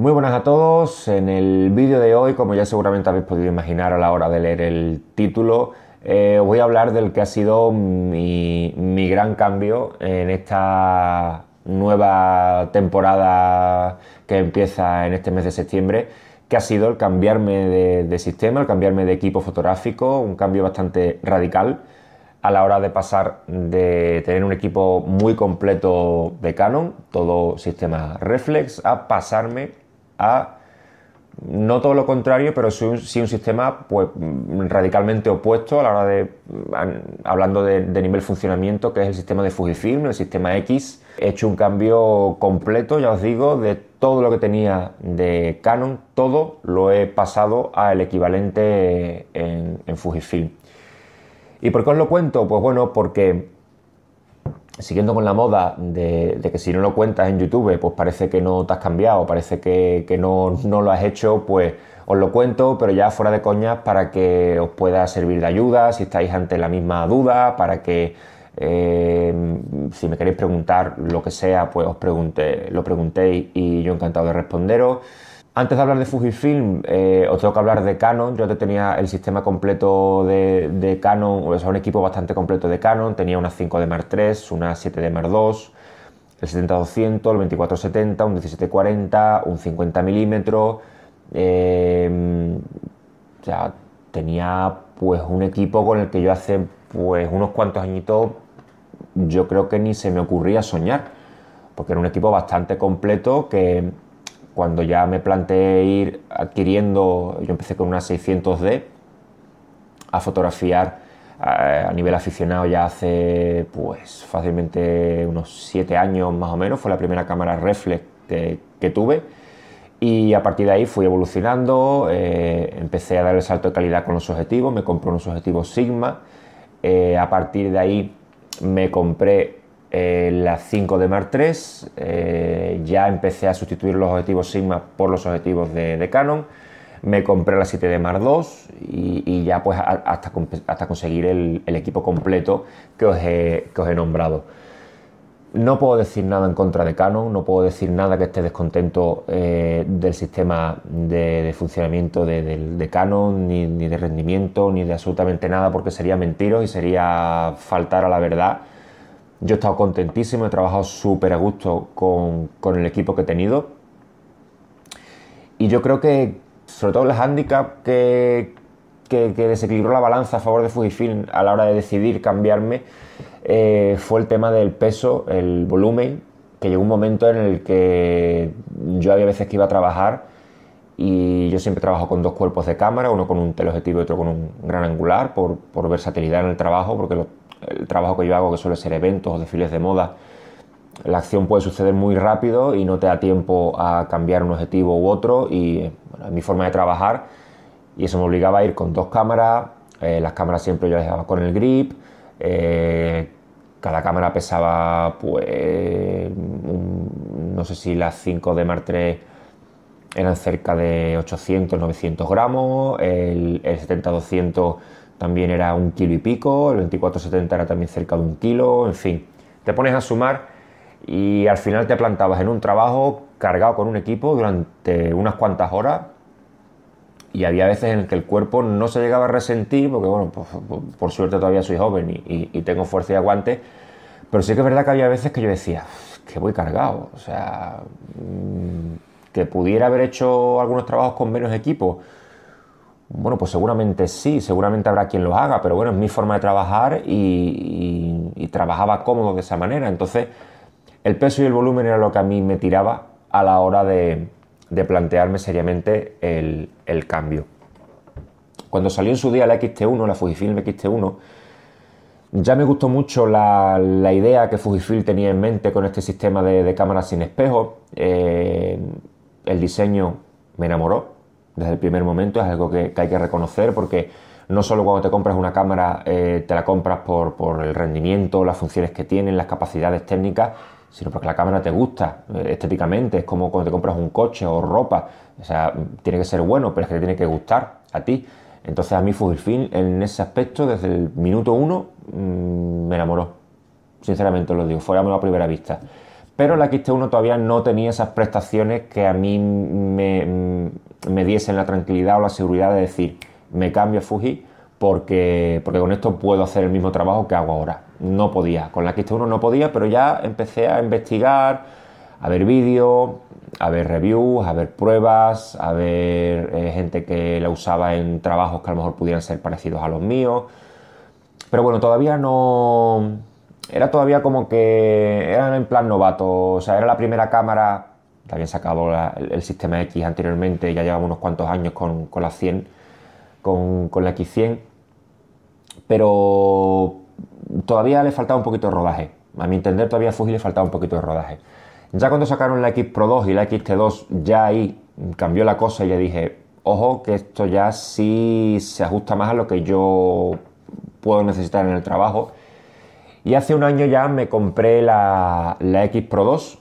Muy buenas a todos, en el vídeo de hoy, como ya seguramente habéis podido imaginar a la hora de leer el título, eh, voy a hablar del que ha sido mi, gran cambio en esta nueva temporada que empieza en este mes de septiembre, que ha sido el cambiarme de, de, sistema, el cambiarme de equipo fotográfico, un cambio bastante radical a la hora de pasar de tener un equipo muy completo de Canon, todo sistema reflex, a pasarme a no todo lo contrario, pero sí un, sistema pues, radicalmente opuesto a la hora de, hablando de, nivel funcionamiento, que es el sistema de Fujifilm, el sistema X. He hecho un cambio completo, ya os digo, de todo lo que tenía de Canon, todo lo he pasado al equivalente en, en Fujifilm. ¿Y por qué os lo cuento? Pues bueno, porque siguiendo con la moda de, que si no lo cuentas en YouTube, pues parece que no te has cambiado, parece que, no, lo has hecho, pues os lo cuento, pero ya fuera de coñas para que os pueda servir de ayuda, si estáis ante la misma duda, para que eh, si me queréis preguntar lo que sea, pues os pregunte, lo preguntéis y yo encantado de responderos. Antes de hablar de Fujifilm, eh, os tengo que hablar de Canon. Yo tenía el sistema completo de, Canon, o sea, un equipo bastante completo de Canon. Tenía una 5D Mark 3, una 7D Mark II, el 70-200, el 24-70, un 17-40, un 50 mm em, o sea, tenía pues un equipo con el que yo hace pues unos cuantos añitos yo creo que ni se me ocurría soñar, porque era un equipo bastante completo que cuando ya me planteé ir adquiriendo, yo empecé con una 600D a fotografiar a, nivel aficionado ya hace pues fácilmente unos 7 años más o menos, fue la primera cámara reflex que, tuve y a partir de ahí fui evolucionando, eh, empecé a dar el salto de calidad con los objetivos, me compré unos objetivos Sigma, eh, a partir de ahí me compré las eh, la 5 de mar 3 eh, ya empecé a sustituir los objetivos Sigma por los objetivos de, Canon, me compré la 7 de mar 2 y, ya pues hasta, conseguir el, equipo completo que os, he, nombrado. No puedo decir nada en contra de Canon, no puedo decir nada que esté descontento eh, del sistema de, funcionamiento de, Canon, ni, de rendimiento, ni de absolutamente nada, porque sería mentiroso y sería faltar a la verdad yo he estado contentísimo, he trabajado súper a gusto con, el equipo que he tenido. Y yo creo que, sobre todo el handicap que, desequilibró la balanza a favor de Fujifilm a la hora de decidir cambiarme, eh, fue el tema del peso, el volumen, que llegó un momento en el que yo había veces que iba a trabajar y yo siempre trabajo con dos cuerpos de cámara, uno con un teleobjetivo y otro con un gran angular, por, por versatilidad en el trabajo, porque los el trabajo que yo hago, que suele ser eventos o desfiles de moda, la acción puede suceder muy rápido y no te da tiempo a cambiar un objetivo u otro y es mi forma de trabajar y eso me obligaba a ir con dos cámaras, eh, las cámaras siempre yo las llevaba con el grip, eh, cada cámara pesaba pues no sé si las 5 de mar eran cerca de 800, 900 gramos, el, el 70-200 también era un kilo y pico, el 2470 era también cerca de un kilo, en fin. Te pones a sumar y al final te plantabas en un trabajo cargado con un equipo durante unas cuantas horas y había veces en que el cuerpo no se llegaba a resentir, porque bueno, pues, pues, por, suerte todavía soy joven y, tengo fuerza y aguante, pero sí que es verdad que había veces que yo decía, que voy cargado, o sea, mm, que pudiera haber hecho algunos trabajos con menos equipo bueno, pues seguramente sí, seguramente habrá quien lo haga, pero bueno, es mi forma de trabajar y, trabajaba cómodo de esa manera. Entonces, el peso y el volumen era lo que a mí me tiraba a la hora de, plantearme seriamente el, cambio. Cuando salió en su día la XT1, la Fujifilm XT1, ya me gustó mucho la, idea que Fujifilm tenía en mente con este sistema de, cámaras sin espejo. Eh, el diseño me enamoró, desde el primer momento, es algo que, hay que reconocer porque no solo cuando te compras una cámara eh, te la compras por, el rendimiento, las funciones que tienen, las capacidades técnicas, sino porque la cámara te gusta eh, estéticamente, es como cuando te compras un coche o ropa, o sea, tiene que ser bueno, pero es que te tiene que gustar a ti. Entonces a mí Fujifilm en ese aspecto desde el minuto uno mm, me enamoró, sinceramente lo digo, fue a la primera vista. Pero la X-T1 todavía no tenía esas prestaciones que a mí me, me diesen la tranquilidad o la seguridad de decir, me cambio a Fuji porque, porque con esto puedo hacer el mismo trabajo que hago ahora. No podía, con la X1 no podía, pero ya empecé a investigar, a ver vídeos, a ver reviews, a ver pruebas, a ver eh, gente que la usaba en trabajos que a lo mejor pudieran ser parecidos a los míos. Pero bueno, todavía no... Era todavía como que... Era en plan novato, o sea, era la primera cámara habían sacado el, sistema X anteriormente, ya llevamos unos cuantos años con, la 100, con, la X100, pero todavía le faltaba un poquito de rodaje. A mi entender, todavía a le faltaba un poquito de rodaje. Ya cuando sacaron la X Pro 2 y la XT2, ya ahí cambió la cosa y ya dije, ojo, que esto ya sí se ajusta más a lo que yo puedo necesitar en el trabajo. Y hace un año ya me compré la, la X Pro 2,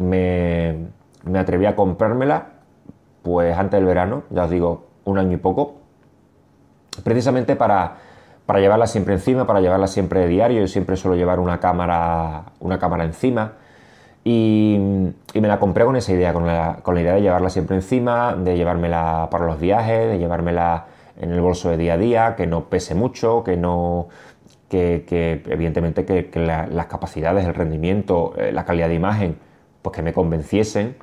me, me atreví a comprármela, pues antes del verano, ya os digo, un año y poco, precisamente para, llevarla siempre encima, para llevarla siempre de diario, yo siempre suelo llevar una cámara, una cámara encima. Y, me la compré con esa idea, con la, idea de llevarla siempre encima, de llevármela para los viajes, de llevármela en el bolso de día a día, que no pese mucho, que no. que, evidentemente que, las capacidades, el rendimiento, eh, la calidad de imagen, pues que me convenciesen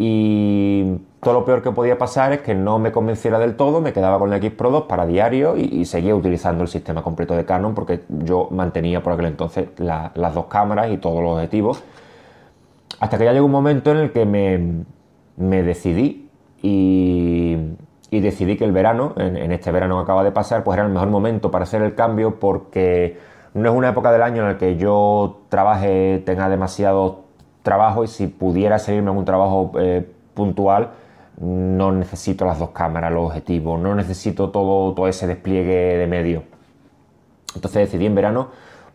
y todo lo peor que podía pasar es que no me convenciera del todo, me quedaba con la X Pro 2 para diario y, seguía utilizando el sistema completo de Canon porque yo mantenía por aquel entonces las dos cámaras y todos los objetivos. Hasta que ya llegó un momento en el que me, decidí y, y, decidí que el verano, en, en, este verano que acaba de pasar, pues era el mejor momento para hacer el cambio porque no es una época del año en la que yo trabaje, tenga demasiados trabajo y si pudiera seguirme algún un trabajo eh, puntual, no necesito las dos cámaras, los objetivos, no necesito todo, todo ese despliegue de medio. Entonces decidí en verano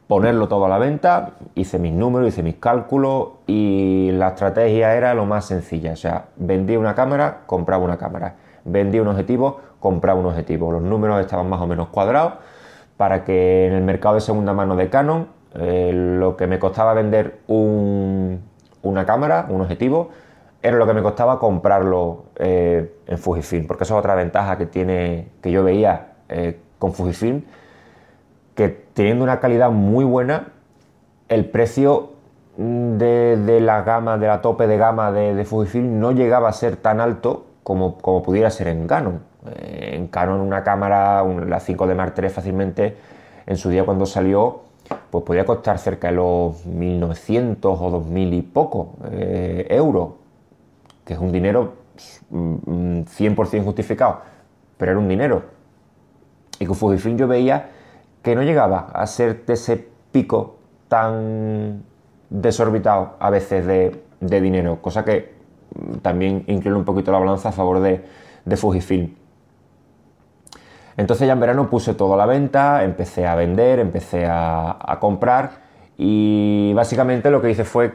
ponerlo todo a la venta, hice mis números, hice mis cálculos y la estrategia era lo más sencilla. O sea, vendí una cámara, compraba una cámara. vendí un objetivo, compraba un objetivo. Los números estaban más o menos cuadrados para que en el mercado de segunda mano de Canon eh, lo que me costaba vender un, una cámara, un objetivo, era lo que me costaba comprarlo eh, en Fujifilm, porque esa es otra ventaja que tiene, que yo veía eh, con Fujifilm, que teniendo una calidad muy buena, el precio mm, de, la gama, de la tope de gama de, Fujifilm no llegaba a ser tan alto como, como pudiera ser en Canon. Eh, en Canon una cámara, la 5D Mark III fácilmente, en su día cuando salió, pues podía costar cerca de los 1.900 o 2.000 y poco eh, euros, que es un dinero 100% mm, mm, justificado, pero era un dinero. Y con Fujifilm yo veía que no llegaba a ser de ese pico tan desorbitado a veces de, dinero, cosa que mm, también incluye un poquito la balanza a favor de Fujifilm. Entonces ya en verano puse todo a la venta, empecé a vender, empecé a, comprar y básicamente lo que hice fue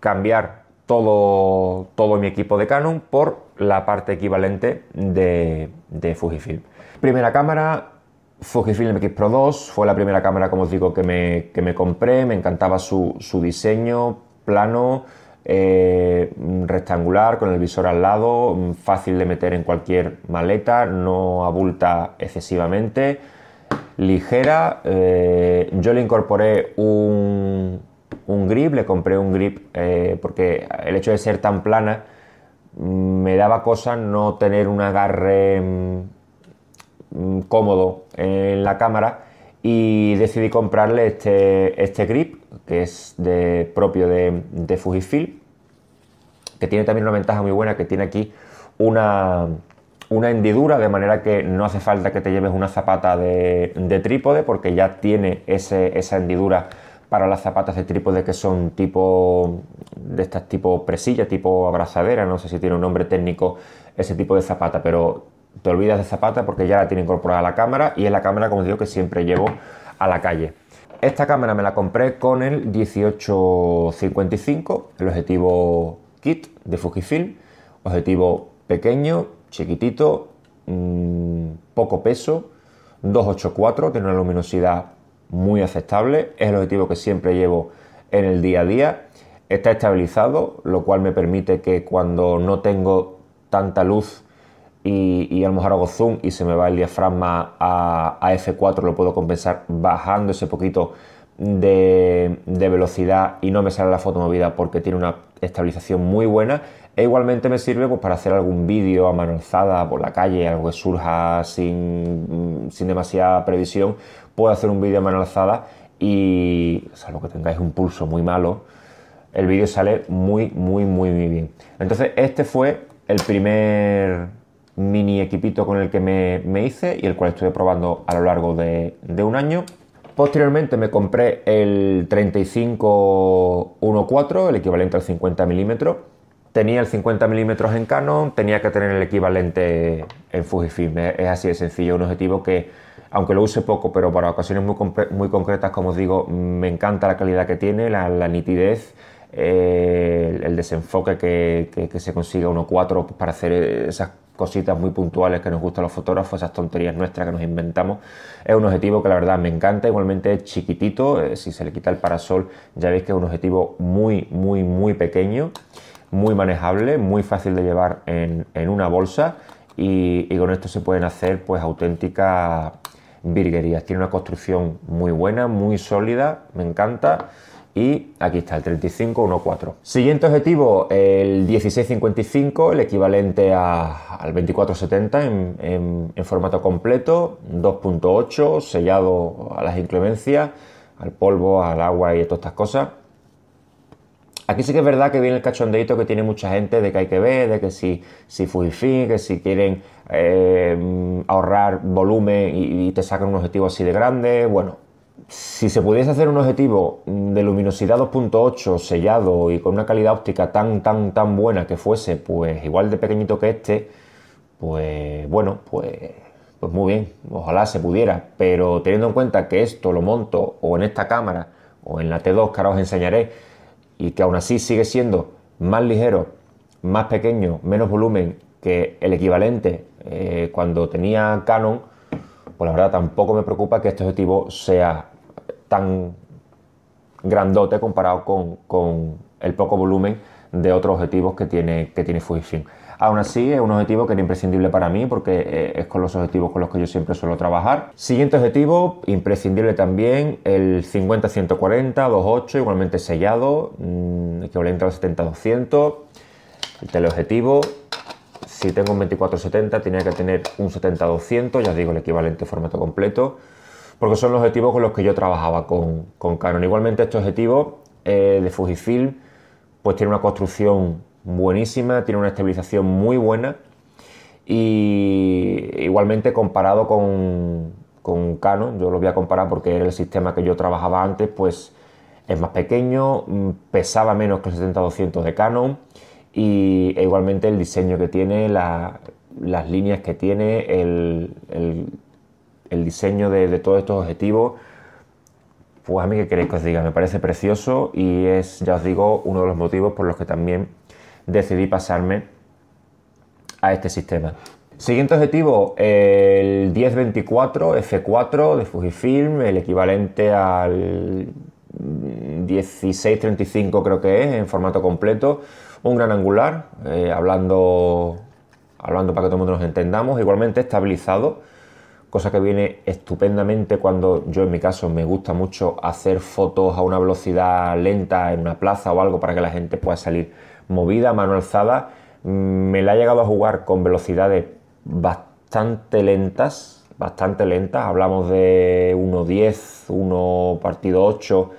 cambiar todo, todo mi equipo de Canon por la parte equivalente de, de Fujifilm. Primera cámara, Fujifilm X Pro 2 fue la primera cámara, como os digo, que me, compré. Me encantaba su diseño, plano, eh, mm, rectangular con el visor al lado, mm, fácil de meter en cualquier maleta, no abulta excesivamente, ligera. Eh, yo le incorporé un, grip, le compré un grip eh, porque el hecho de ser tan plana mm, me daba cosa no tener un agarre cómodo en la cámara y decidí comprarle este, este grip que es de, propio de, de Fujifilm, que tiene también una ventaja muy buena, que tiene aquí una, hendidura, de manera que no hace falta que te lleves una zapata de, trípode, porque ya tiene esa hendidura para las zapatas de trípode que son tipo de estas tipo presilla, tipo abrazadera, no sé si tiene un nombre técnico ese tipo de zapata, pero te olvidas de zapata porque ya la tiene incorporada la cámara y es la cámara, como digo, que siempre llevo a la calle. Esta cámara me la compré con el 1855, el objetivo kit de Fujifilm. Objetivo pequeño, chiquitito, mm, poco peso, 284, tiene una luminosidad muy aceptable. Es el objetivo que siempre llevo en el día a día. Está estabilizado, lo cual me permite que cuando no tengo tanta luz y, a lo mejor hago zoom y se me va el diafragma a, F4, lo puedo compensar bajando ese poquito de, velocidad y no me sale la foto movida porque tiene una estabilización muy buena. E igualmente me sirve pues, para hacer algún vídeo a mano alzada por la calle, algo que surja sin, sin demasiada previsión. Puedo hacer un vídeo a mano alzada y, salvo que tengáis un pulso muy malo, el vídeo sale muy, muy, muy, muy bien. Entonces, este fue el primer mini equipito con el que me, hice y el cual estuve probando a lo largo de, un año. Posteriormente me compré el 35-1.4, el equivalente al 50 milímetros. Tenía el 50 milímetros en Canon, tenía que tener el equivalente en Fujifilm. Es así de sencillo, un objetivo que, aunque lo use poco, pero para ocasiones muy, muy concretas, como os digo, me encanta la calidad que tiene, la, nitidez, eh, el, desenfoque que, se consigue 1.4 para hacer esas cositas muy puntuales que nos gustan los fotógrafos, esas tonterías nuestras que nos inventamos. Es un objetivo que la verdad me encanta, igualmente es chiquitito, eh, si se le quita el parasol ya veis que es un objetivo muy, muy, muy pequeño, muy manejable, muy fácil de llevar en, una bolsa y, y, con esto se pueden hacer pues auténticas virguerías. Tiene una construcción muy buena, muy sólida, me encanta y aquí está el 3514. Siguiente objetivo, el 1655, el equivalente al 2470 en, en, formato completo, 2.8, sellado a las inclemencias, al polvo, al agua y todas estas cosas. Aquí sí que es verdad que viene el cachondeito que tiene mucha gente de que hay que ver, de que si, si Fujifilm, que si quieren eh, ahorrar volumen y, y, te sacan un objetivo así de grande. Bueno, si se pudiese hacer un objetivo de luminosidad 2.8 sellado y con una calidad óptica tan, tan, tan buena que fuese, pues igual de pequeñito que este, pues bueno, pues, pues muy bien, ojalá se pudiera, pero teniendo en cuenta que esto lo monto o en esta cámara o en la T2 que ahora os enseñaré y que aún así sigue siendo más ligero, más pequeño, menos volumen que el equivalente eh, cuando tenía Canon, pues la verdad tampoco me preocupa que este objetivo sea tan grandote comparado con, el poco volumen de otros objetivos que tiene, que tiene Fujifilm. Aún así, es un objetivo que era imprescindible para mí porque eh, es con los objetivos con los que yo siempre suelo trabajar. Siguiente objetivo, imprescindible también, el 50-140, 2.8, igualmente sellado, mm, equivalente al 70-200. El teleobjetivo, si tengo un 24-70, tenía que tener un 70-200, ya os digo, el equivalente formato completo porque son los objetivos con los que yo trabajaba con, Canon. Igualmente este objetivo eh, de Fujifilm pues tiene una construcción buenísima, tiene una estabilización muy buena y igualmente comparado con, Canon, yo lo voy a comparar porque era el sistema que yo trabajaba antes, pues es más pequeño, mm, pesaba menos que el 70-200 de Canon y e igualmente el diseño que tiene, las líneas que tiene, el el diseño de, todos estos objetivos, pues a mí que queréis que os diga, me parece precioso y es, ya os digo, uno de los motivos por los que también decidí pasarme a este sistema. Siguiente objetivo, el 1024 F4 de Fujifilm, el equivalente al 1635 creo que es, en formato completo, un gran angular, eh, hablando, hablando para que todo el mundo nos entendamos, igualmente estabilizado cosa que viene estupendamente cuando yo en mi caso me gusta mucho hacer fotos a una velocidad lenta en una plaza o algo para que la gente pueda salir movida, mano alzada. Mm, me la ha llegado a jugar con velocidades bastante lentas, bastante lentas, hablamos de 1.10, 1 partido 8,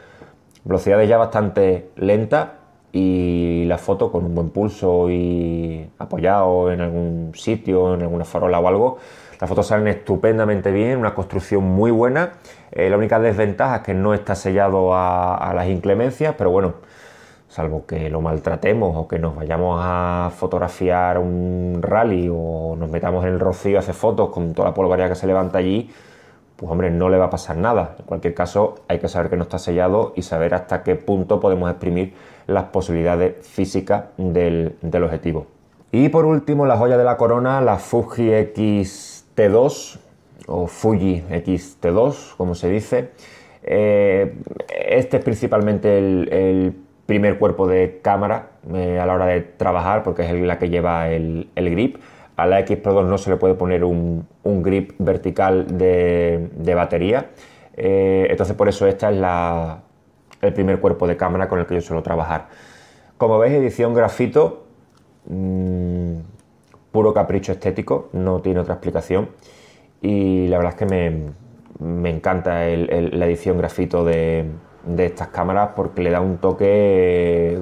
velocidades ya bastante lentas y la foto con un buen pulso y apoyado en algún sitio, en alguna farola o algo, las fotos salen estupendamente bien, una construcción muy buena. Eh, la única desventaja es que no está sellado a, las inclemencias, pero bueno, salvo que lo maltratemos o que nos vayamos a fotografiar un rally o nos metamos en el rocío a hacer fotos con toda la polvareda que se levanta allí, pues hombre, no le va a pasar nada. En cualquier caso, hay que saber que no está sellado y saber hasta qué punto podemos exprimir las posibilidades físicas del, del objetivo. Y por último, la joya de la corona, la Fuji X T2 o Fuji X-T2, como se dice. Eh, este es principalmente el, primer cuerpo de cámara eh, a la hora de trabajar porque es la que lleva el, grip. A la X Pro 2 no se le puede poner un, grip vertical de, batería. Eh, entonces por eso esta es la, el primer cuerpo de cámara con el que yo suelo trabajar. Como veis, edición grafito, mm, puro capricho estético, no tiene otra explicación. Y la verdad es que me, encanta la edición grafito de, de, estas cámaras porque le da un toque,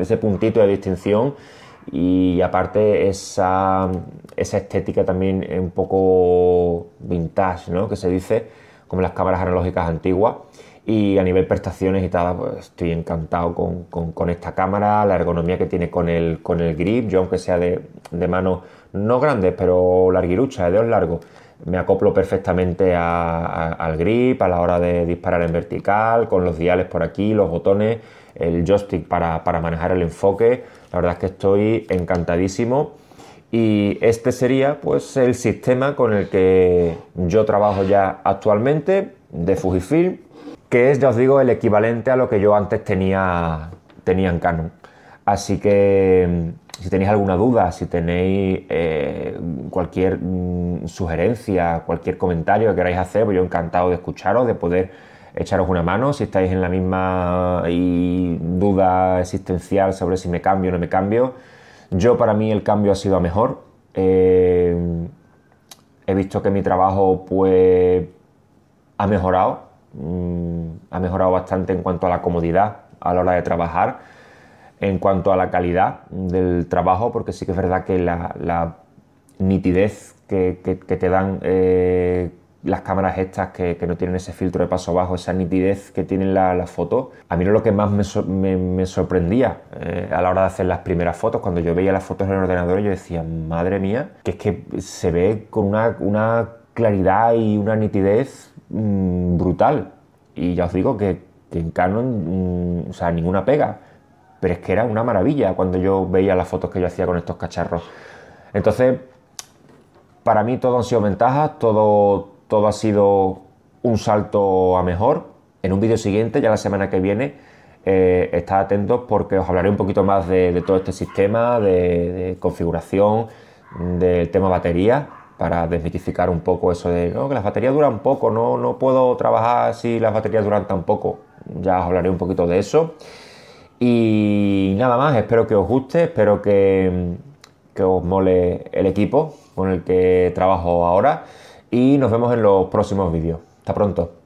ese, puntito de distinción y aparte esa, esa, estética también un poco vintage, ¿no? Que se dice, como las cámaras analógicas antiguas. Y a nivel prestaciones y tal, pues estoy encantado con, esta cámara, la ergonomía que tiene con el, con el grip. Yo, aunque sea de, de manos no grandes, pero larguirucha de dedos largos, me acoplo perfectamente al grip a la hora de disparar en vertical, con los diales por aquí, los botones, el joystick para, manejar el enfoque. La verdad es que estoy encantadísimo. Y este sería pues el sistema con el que yo trabajo ya actualmente de Fujifilm que es, ya os digo, el equivalente a lo que yo antes tenía, en Canon. Así que mm, si tenéis alguna duda, si tenéis eh, cualquier mm, sugerencia, cualquier comentario que queráis hacer, pues yo encantado de escucharos, de poder echaros una mano. Si estáis en la misma duda existencial sobre si me cambio o no me cambio, yo para mí el cambio ha sido a mejor. Eh, he visto que mi trabajo pues ha mejorado Mm, ha mejorado bastante en cuanto a la comodidad a la hora de trabajar, en cuanto a la calidad del trabajo, porque sí que es verdad que la, nitidez que, te dan eh, las cámaras estas que, no tienen ese filtro de paso bajo, esa nitidez que tienen las fotos, a mí lo que más me, sorprendía eh, a la hora de hacer las primeras fotos. Cuando yo veía las fotos en el ordenador, yo decía, madre mía, que es que se ve con una claridad y una nitidez Mm, brutal. Y ya os digo que, en Canon, mm, o sea, ninguna pega. Pero es que era una maravilla cuando yo veía las fotos que yo hacía con estos cacharros. Entonces, para mí todo han sido ventajas, todo, todo ha sido un salto a mejor. En un vídeo siguiente, ya la semana que viene, está eh, estad atentos porque os hablaré un poquito más de, todo este sistema, de, de configuración, del tema batería para desmitificar un poco eso de que las baterías duran poco, no, no puedo trabajar si las baterías duran tan poco. Ya os hablaré un poquito de eso. Y nada más, espero que os guste, espero que os mole el equipo con el que trabajo ahora y nos vemos en los próximos vídeos. Hasta pronto.